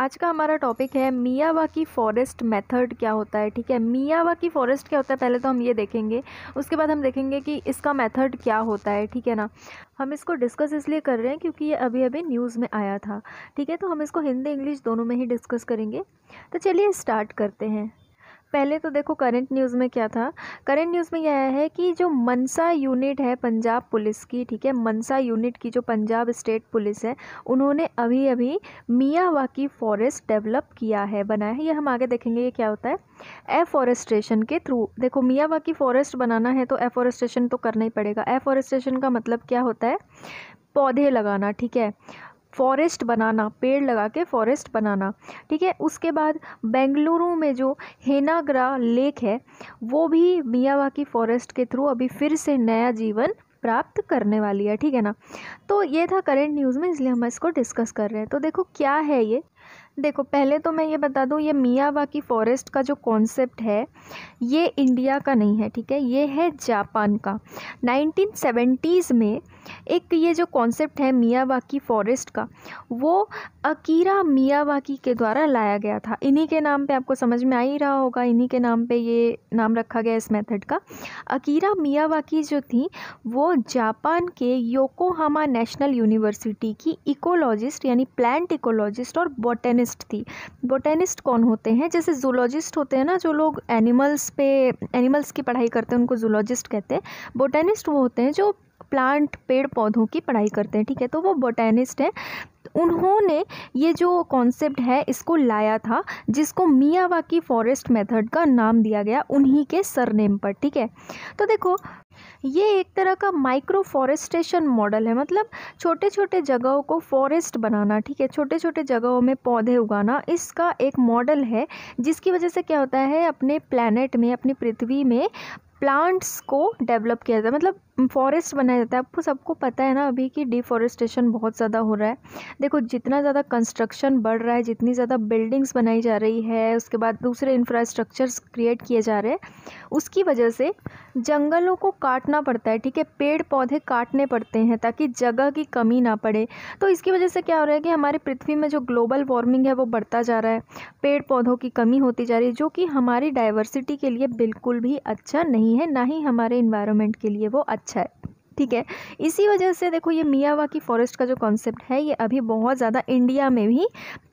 आज का हमारा टॉपिक है मियावाकी फॉरेस्ट मेथड क्या होता है ठीक है मियावाकी फॉरेस्ट क्या होता है पहले तो हम ये देखेंगे उसके बाद हम देखेंगे कि इसका मेथड क्या होता है ठीक है ना हम इसको डिस्कस इसलिए कर रहे हैं क्योंकि ये अभी अभी न्यूज़ में आया था ठीक है तो हम इसको हिंदी इंग्लिश दोनों में ही डिस्कस करेंगे तो चलिए स्टार्ट करते हैं पहले तो देखो करंट न्यूज़ में क्या था करंट न्यूज़ में यह आया है कि जो मनसा यूनिट है पंजाब पुलिस की ठीक है मनसा यूनिट की जो पंजाब स्टेट पुलिस है उन्होंने अभी अभी मियावाकी फॉरेस्ट डेवलप किया है बनाया है ये हम आगे देखेंगे ये क्या होता है एफॉरेस्टेशन के थ्रू देखो मियाँ फॉरेस्ट बनाना है तो एफॉरेस्टेशन तो करना ही पड़ेगा एफॉरेस्टेशन का मतलब क्या होता है पौधे लगाना ठीक है फॉरेस्ट बनाना पेड़ लगा के फॉरेस्ट बनाना ठीक है उसके बाद बेंगलुरु में जो हेनाग्रा लेक है वो भी मियावाकी फॉरेस्ट के थ्रू अभी फिर से नया जीवन प्राप्त करने वाली है ठीक है ना तो ये था करेंट न्यूज़ में इसलिए हम इसको डिस्कस कर रहे हैं तो देखो क्या है ये देखो पहले तो मैं ये बता दूँ ये मियाँ फॉरेस्ट का जो कॉन्सेप्ट है ये इंडिया का नहीं है ठीक है ये है जापान का सेवेंटीज़ में एक ये जो कॉन्सेप्ट है मियाँ फॉरेस्ट का वो अकीरा की के द्वारा लाया गया था इन्हीं के नाम पे आपको समझ में आ ही रहा होगा इन्हीं के नाम पे ये नाम रखा गया इस मेथड का अकीरा की जो थी वो जापान के योकोहामा नेशनल यूनिवर्सिटी की इकोलॉजिस्ट यानी प्लांट इकोलॉजिस्ट और बॉटेनिस्ट बोटेनिस्ट थी बोटेनिस्ट कौन होते हैं जैसे जूलॉजिस्ट होते हैं ना जो लोग एनिमल्स पे एनिमल्स की पढ़ाई करते हैं उनको जूलॉजिस्ट कहते हैं बोटेनिस्ट वो होते हैं जो प्लांट पेड़ पौधों की पढ़ाई करते हैं ठीक है तो वो बोटेनिस्ट हैं उन्होंने ये जो कॉन्सेप्ट है इसको लाया था जिसको मियावाकी फॉरेस्ट मेथड का नाम दिया गया उन्हीं के सरनेम पर ठीक है तो देखो ये एक तरह का माइक्रो फॉरेस्टेशन मॉडल है मतलब छोटे छोटे जगहों को फॉरेस्ट बनाना ठीक है छोटे छोटे जगहों में पौधे उगाना इसका एक मॉडल है जिसकी वजह से क्या होता है अपने प्लानट में अपनी पृथ्वी में प्लांट्स को डेवलप किया जाता है मतलब फॉरेस्ट बनाया जाता है आपको सबको पता है ना अभी कि डिफॉरेस्टेशन बहुत ज़्यादा हो रहा है देखो जितना ज़्यादा कंस्ट्रक्शन बढ़ रहा है जितनी ज़्यादा बिल्डिंग्स बनाई जा रही है उसके बाद दूसरे इंफ्रास्ट्रक्चर्स क्रिएट किए जा रहे हैं उसकी वजह से जंगलों को काटना पड़ता है ठीक है पेड़ पौधे काटने पड़ते हैं ताकि जगह की कमी ना पड़े तो इसकी वजह से क्या हो रहा है कि हमारे पृथ्वी में जो ग्लोबल वार्मिंग है वो बढ़ता जा रहा है पेड़ पौधों की कमी होती जा रही है जो कि हमारी डाइवर्सिटी के लिए बिल्कुल भी अच्छा नहीं है ना ही हमारे इन्वायरमेंट के लिए वो अच्छा अच्छा है ठीक है इसी वजह से देखो ये मियावाकी फॉरेस्ट का जो कॉन्सेप्ट है ये अभी बहुत ज़्यादा इंडिया में भी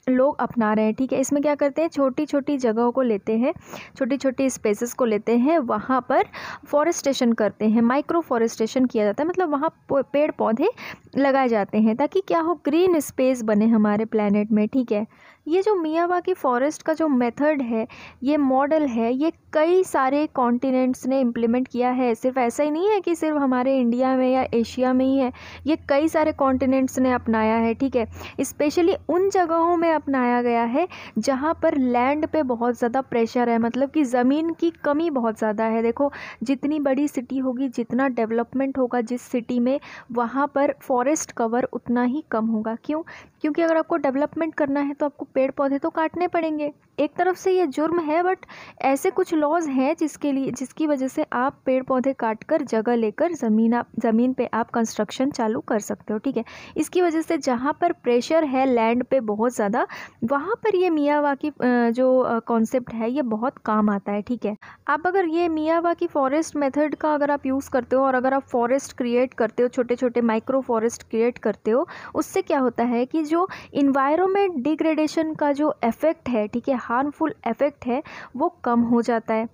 लोग अपना रहे हैं ठीक है इसमें क्या करते हैं छोटी छोटी जगहों को लेते हैं छोटी छोटी स्पेसेस को लेते हैं वहाँ पर फॉरेस्टेशन करते हैं माइक्रो फॉरेस्टेशन किया जाता है मतलब वहाँ पेड़ पौधे लगाए जाते हैं ताकि क्या हो ग्रीन स्पेस बने हमारे प्लानट में ठीक है ये जो मियावा की फॉरेस्ट का जो मेथड है ये मॉडल है ये कई सारे कॉन्टिनेंट्स ने इम्प्लीमेंट किया है सिर्फ ऐसा ही नहीं है कि सिर्फ हमारे इंडिया में या एशिया में ही है ये कई सारे कॉन्टिनेंट्स ने अपनाया है ठीक है स्पेशली उन जगहों में अपनाया गया है जहाँ पर लैंड पे बहुत ज़्यादा प्रेशर है मतलब कि ज़मीन की कमी बहुत ज़्यादा है देखो जितनी बड़ी सिटी होगी जितना डेवलपमेंट होगा जिस सिटी में वहाँ पर फॉरेस्ट कवर उतना ही कम होगा क्यों क्योंकि अगर आपको डेवलपमेंट करना है तो आपको पेड़ पौधे तो काटने पड़ेंगे एक तरफ से ये जुर्म है बट ऐसे कुछ लॉज हैं जिसके लिए जिसकी वजह से आप पेड़ पौधे काट कर जगह लेकर ज़मीन आप ज़मीन पे आप कंस्ट्रक्शन चालू कर सकते हो ठीक है इसकी वजह से जहाँ पर प्रेशर है लैंड पे बहुत ज़्यादा वहाँ पर ये मियावा की जो कॉन्सेप्ट है ये बहुत काम आता है ठीक है आप अगर ये मियावा की फॉरेस्ट मेथड का अगर आप यूज़ करते हो और अगर आप फॉरेस्ट क्रिएट करते हो छोटे छोटे माइक्रो फॉरेस्ट क्रिएट करते हो उससे क्या होता है कि जो इन्वायरमेंट डिग्रेडेशन का जो इफ़ेक्ट है ठीक है हार्मफुल इफ़ेक्ट है वो कम हो जाता है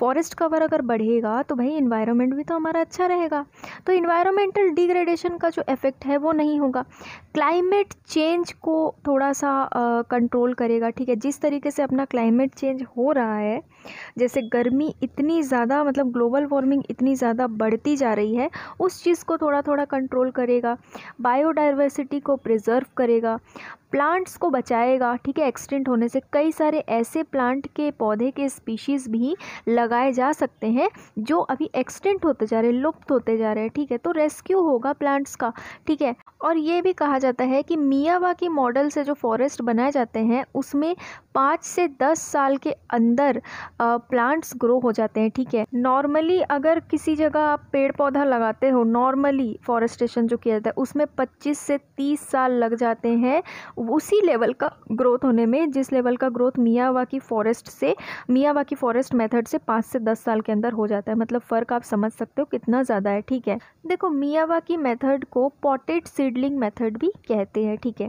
फॉरेस्ट कवर अगर बढ़ेगा तो भाई इन्वायरमेंट भी तो हमारा अच्छा रहेगा तो इन्वायरमेंटल डिग्रेडेशन का जो इफ़ेक्ट है वो नहीं होगा क्लाइमेट चेंज को थोड़ा सा कंट्रोल करेगा ठीक है जिस तरीके से अपना क्लाइमेट चेंज हो रहा है जैसे गर्मी इतनी ज़्यादा मतलब ग्लोबल वार्मिंग इतनी ज़्यादा बढ़ती जा रही है उस चीज़ को थोड़ा थोड़ा कंट्रोल करेगा बायोडाइवर्सिटी को प्रिजर्व करेगा प्लांट्स को बचाएगा ठीक है एक्सटेंट होने से कई सारे सारे ऐसे प्लांट के पौधे के स्पीशीज़ भी लगाए जा सकते हैं जो अभी एक्सटेंट होते जा रहे हैं लुप्त होते जा रहे हैं ठीक है तो रेस्क्यू होगा प्लांट्स का ठीक है और ये भी कहा जाता है कि मियावा की मॉडल से जो फॉरेस्ट बनाए जाते हैं उसमें पाँच से दस साल के अंदर प्लांट्स ग्रो हो जाते हैं ठीक है नॉर्मली अगर किसी जगह आप पेड़ पौधा लगाते हो नॉर्मली फॉरेस्टेशन जो किया जाता है उसमें पच्चीस से तीस साल लग जाते हैं उसी लेवल का ग्रोथ होने में जिस लेवल का ग्रोथ मियावाकी फॉरेस्ट से मियावाकी फॉरेस्ट मेथड से पाँच से दस साल के अंदर हो जाता है मतलब फ़र्क आप समझ सकते हो कितना ज़्यादा है ठीक है देखो मियावाकी मेथड को पॉटेड सीडलिंग मेथड भी कहते हैं ठीक है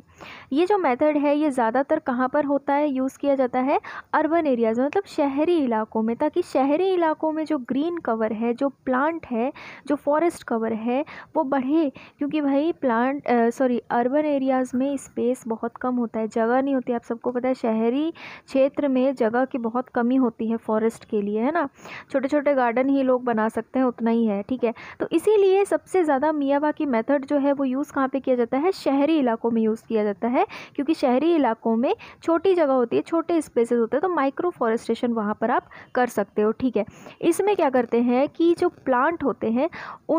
ये जो मेथड है ये ज़्यादातर कहाँ पर होता है यूज़ किया जाता है अर्बन एरियाज़ में मतलब शहरी इलाकों में ताकि शहरी इलाकों में जो ग्रीन कवर है जो प्लांट है जो फॉरेस्ट कवर है वो बढ़े क्योंकि भाई प्लांट सॉरी अर्बन एरियाज़ में स्पेस बहुत कम होता है जगह नहीं होती आप सबको पता है शहरी क्षेत्र में जगह की बहुत कमी होती है फॉरेस्ट के लिए है ना छोटे छोटे गार्डन ही लोग बना सकते हैं उतना ही है ठीक है तो इसीलिए सबसे ज़्यादा मियावा की मेथड जो है वो यूज़ कहाँ पे किया जाता है शहरी इलाकों में यूज़ किया जाता है क्योंकि शहरी इलाकों में छोटी जगह होती है छोटे स्पेसेस होते हैं तो माइक्रो फॉरेस्टेशन वहाँ पर आप कर सकते हो ठीक है इसमें क्या करते हैं कि जो प्लांट होते हैं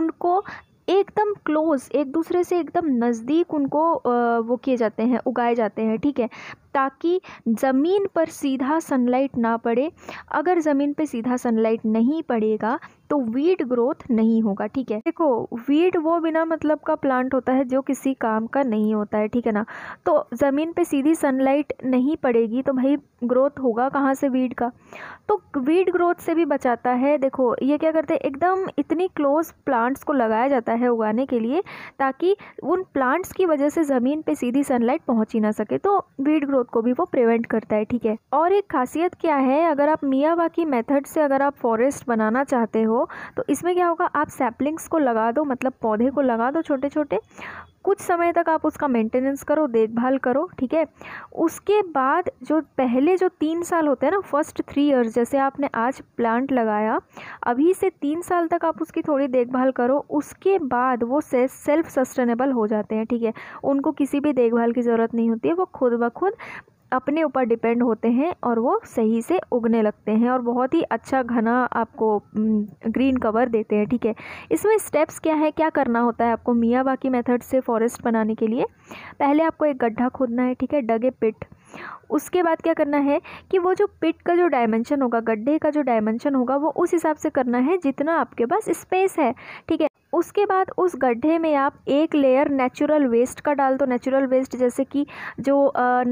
उनको एकदम क्लोज़ एक दूसरे से एकदम नज़दीक उनको वो किए जाते हैं उगाए जाते हैं ठीक है ताकि ज़मीन पर सीधा सनलाइट ना पड़े अगर ज़मीन पे सीधा सनलाइट नहीं पड़ेगा तो वीड ग्रोथ नहीं होगा ठीक है देखो वीड वो बिना मतलब का प्लांट होता है जो किसी काम का नहीं होता है ठीक है ना तो ज़मीन पे सीधी सनलाइट नहीं पड़ेगी तो भाई ग्रोथ होगा कहाँ से वीड का तो वीड ग्रोथ से भी बचाता है देखो ये क्या करते हैं एकदम इतनी क्लोज प्लांट्स को लगाया जाता है उगाने के लिए ताकि उन प्लांट्स की वजह से ज़मीन पर सीधी सनलाइट पहुँच ही ना सके तो वीड ग्रोथ को भी वो प्रिवेंट करता है ठीक है और एक खासियत क्या है अगर आप की मेथड से अगर आप फॉरेस्ट बनाना चाहते हो तो इसमें क्या होगा आप सैपलिंग्स को लगा दो मतलब पौधे को लगा दो छोटे छोटे कुछ समय तक आप उसका मेंटेनेंस करो देखभाल करो ठीक है उसके बाद जो पहले जो तीन साल होते हैं ना फर्स्ट थ्री ईयर्स जैसे आपने आज प्लांट लगाया अभी से तीन साल तक आप उसकी थोड़ी देखभाल करो उसके बाद वो से सेल्फ सस्टेनेबल हो जाते हैं ठीक है उनको किसी भी देखभाल की ज़रूरत नहीं होती है वो खुद ब खुद अपने ऊपर डिपेंड होते हैं और वो सही से उगने लगते हैं और बहुत ही अच्छा घना आपको ग्रीन कवर देते हैं ठीक है इसमें स्टेप्स क्या है क्या करना होता है आपको मियाँ बाकी मेथड से फॉरेस्ट बनाने के लिए पहले आपको एक गड्ढा खोदना है ठीक है डगे पिट उसके बाद क्या करना है कि वो जो पिट का जो डायमेंशन होगा गड्ढे का जो डायमेंशन होगा वो उस हिसाब से करना है जितना आपके पास स्पेस है ठीक है उसके बाद उस गड्ढे में आप एक लेयर नेचुरल वेस्ट का डाल दो नेचुरल वेस्ट जैसे कि जो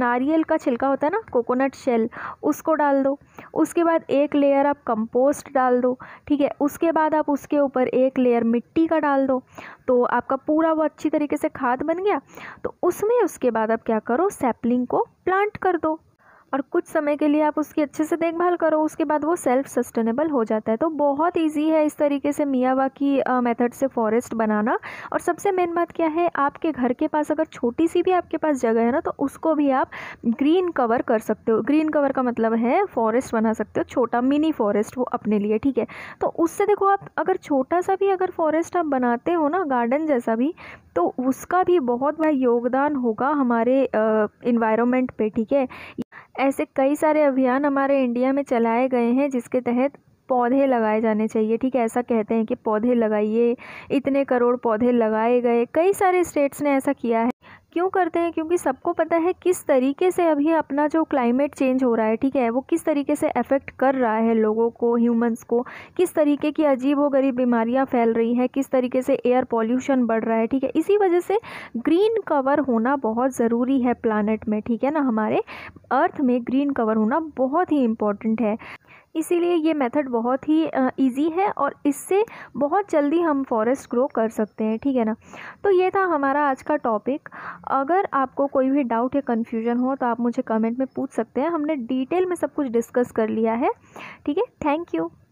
नारियल का छिलका होता है ना कोकोनट शेल उसको डाल दो उसके बाद एक लेयर आप कंपोस्ट डाल दो ठीक है उसके बाद आप उसके ऊपर एक लेयर मिट्टी का डाल दो तो आपका पूरा वो अच्छी तरीके से खाद बन गया तो उसमें उसके बाद आप क्या करो सैपलिंग को प्लांट कर दो और कुछ समय के लिए आप उसकी अच्छे से देखभाल करो उसके बाद वो सेल्फ सस्टेनेबल हो जाता है तो बहुत ईजी है इस तरीके से मियावा की मेथड से फॉरेस्ट बनाना और सबसे मेन बात क्या है आपके घर के पास अगर छोटी सी भी आपके पास जगह है ना तो उसको भी आप ग्रीन कवर कर सकते हो ग्रीन कवर का मतलब है फॉरेस्ट बना सकते हो छोटा मिनी फॉरेस्ट वो अपने लिए ठीक है तो उससे देखो आप अगर छोटा सा भी अगर फॉरेस्ट आप बनाते हो ना गार्डन जैसा भी तो उसका भी बहुत बड़ा योगदान होगा हमारे इन्वायरमेंट पे ठीक है ऐसे कई सारे अभियान हमारे इंडिया में चलाए गए हैं जिसके तहत पौधे लगाए जाने चाहिए ठीक है ऐसा कहते हैं कि पौधे लगाइए इतने करोड़ पौधे लगाए गए कई सारे स्टेट्स ने ऐसा किया है क्यों करते हैं क्योंकि सबको पता है किस तरीके से अभी अपना जो क्लाइमेट चेंज हो रहा है ठीक है वो किस तरीके से अफेक्ट कर रहा है लोगों को ह्यूमंस को किस तरीके की अजीब व गरीब बीमारियाँ फैल रही हैं किस तरीके से एयर पॉल्यूशन बढ़ रहा है ठीक है इसी वजह से ग्रीन कवर होना बहुत ज़रूरी है प्लानट में ठीक है ना हमारे अर्थ में ग्रीन कवर होना बहुत ही इम्पॉर्टेंट है इसीलिए ये मेथड बहुत ही इजी है और इससे बहुत जल्दी हम फॉरेस्ट ग्रो कर सकते हैं ठीक है ना तो ये था हमारा आज का टॉपिक अगर आपको कोई भी डाउट या कन्फ्यूजन हो तो आप मुझे कमेंट में पूछ सकते हैं हमने डिटेल में सब कुछ डिस्कस कर लिया है ठीक है थैंक यू